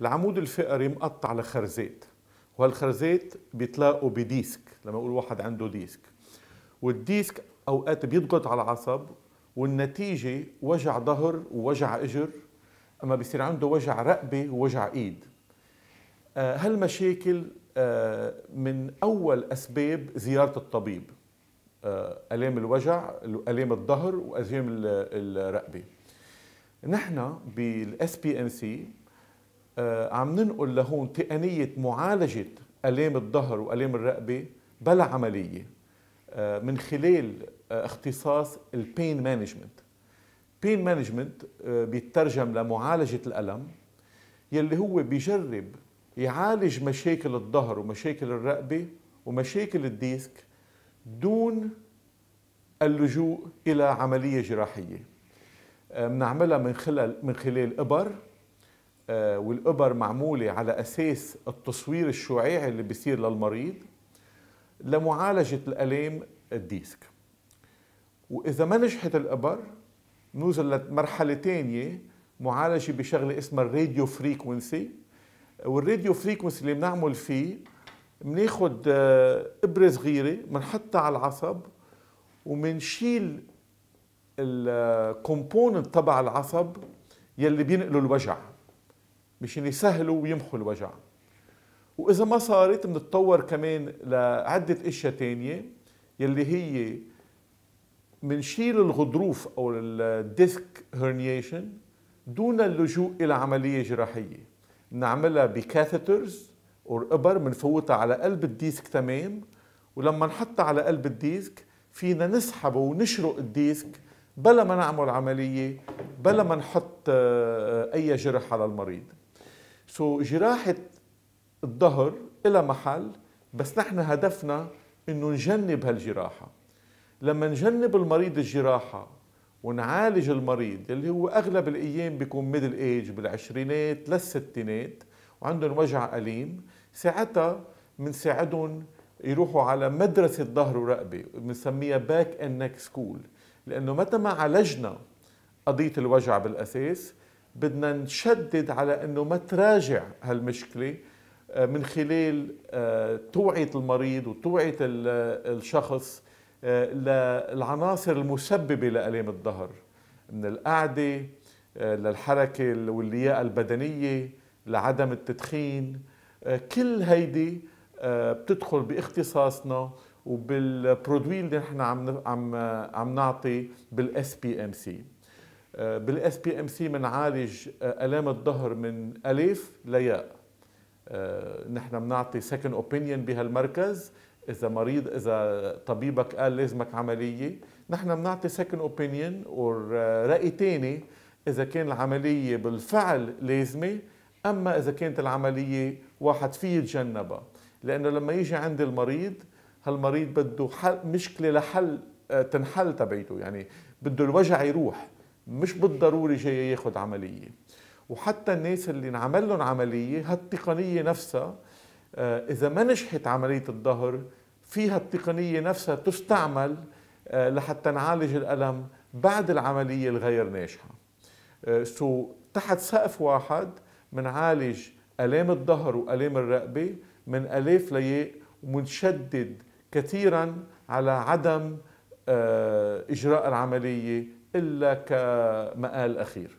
العمود الفقري مقطع لخرزات وهالخرزات بيتلاقوا بديسك لما يقول واحد عنده ديسك والديسك اوقات بيضغط على العصب والنتيجه وجع ظهر ووجع اجر اما بيصير عنده وجع رقبه ووجع ايد آه، هالمشاكل آه، من اول اسباب زياره الطبيب آه، الام الوجع الام الظهر والام الرقبه نحن بالاس بي ام سي آه، عم ننقل لهون تقنية معالجة ألام الظهر وألام الرقبة بلا عملية آه، من خلال آه، اختصاص البين مانجمنت بين مانجمنت بيترجم لمعالجة الألم يلي هو بيجرب يعالج مشاكل الظهر ومشاكل الرقبة ومشاكل الديسك دون اللجوء إلى عملية جراحية بنعملها من خلال من خلال إبر آه، والإبر معمولة على أساس التصوير الشعاعي اللي بيصير للمريض لمعالجة الألام الديسك وإذا ما نجحت الإبر نوصل لمرحلة ثانيه معالجة بشغلة اسمها الراديو فريكونسي والراديو فريكونسي اللي بنعمل فيه بناخد آه، إبرة صغيرة بنحطها على العصب وبنشيل الكومبوننت آه، تبع العصب يلي بينقلوا الوجع مشان يسهلوا ويمحوا الوجع واذا ما صارت بنتطور كمان لعده اشياء تانية يلي هي منشيل الغضروف او الديسك هرنيشن دون اللجوء الى عمليه جراحيه نعملها بكاثيترز او ابر بنفوتها على قلب الديسك تمام ولما نحطها على قلب الديسك فينا نسحب ونشرق الديسك بلا ما نعمل عمليه بلا ما نحط آه، آه، اي جرح على المريض سو so, جراحه الظهر إلى محل بس نحن هدفنا انه نجنب هالجراحه لما نجنب المريض الجراحه ونعالج المريض اللي هو اغلب الايام بيكون ميدل ايج بالعشرينات للستينات وعندهم وجع اليم ساعتها بنساعدهم يروحوا على مدرسة ظهر ورقبة بنسميها باك اند نك سكول لأنه متى ما عالجنا قضية الوجع بالأساس بدنا نشدد على انه ما تراجع هالمشكله آه، من خلال آه، توعيه المريض وتوعيه آه، الشخص للعناصر المسببه لالام الظهر من القعده للحركه واللياقه البدنيه لعدم التدخين كل هيدي بتدخل باختصاصنا وبالبرودوي اللي نحن عم عم عم نعطي بالاس بي ام سي آه، بالاس بي ام سي بنعالج آه، الام الظهر من الف لياء آه، نحن بنعطي سكند اوبينيون بهالمركز اذا مريض اذا طبيبك قال لازمك عمليه نحن بنعطي سكند اوبينيون وراي ثاني اذا كان العمليه بالفعل لازمه اما اذا كانت العمليه واحد فيه يتجنبها لانه لما يجي عند المريض هالمريض بده حل مشكله لحل تنحل تبعيته يعني بده الوجع يروح مش بالضروري جاي ياخد عمليه وحتى الناس اللي انعمل لهم عمليه هالتقنيه نفسها آه، اذا ما نجحت عمليه الظهر فيها التقنيه نفسها تستعمل آه، لحتى نعالج الالم بعد العمليه الغير ناجحه سو آه، تحت سقف واحد منعالج الام الظهر والام الرقبه من الاف لياء ومنشدد كثيرا على عدم اجراء العمليه إلا كمآل أخير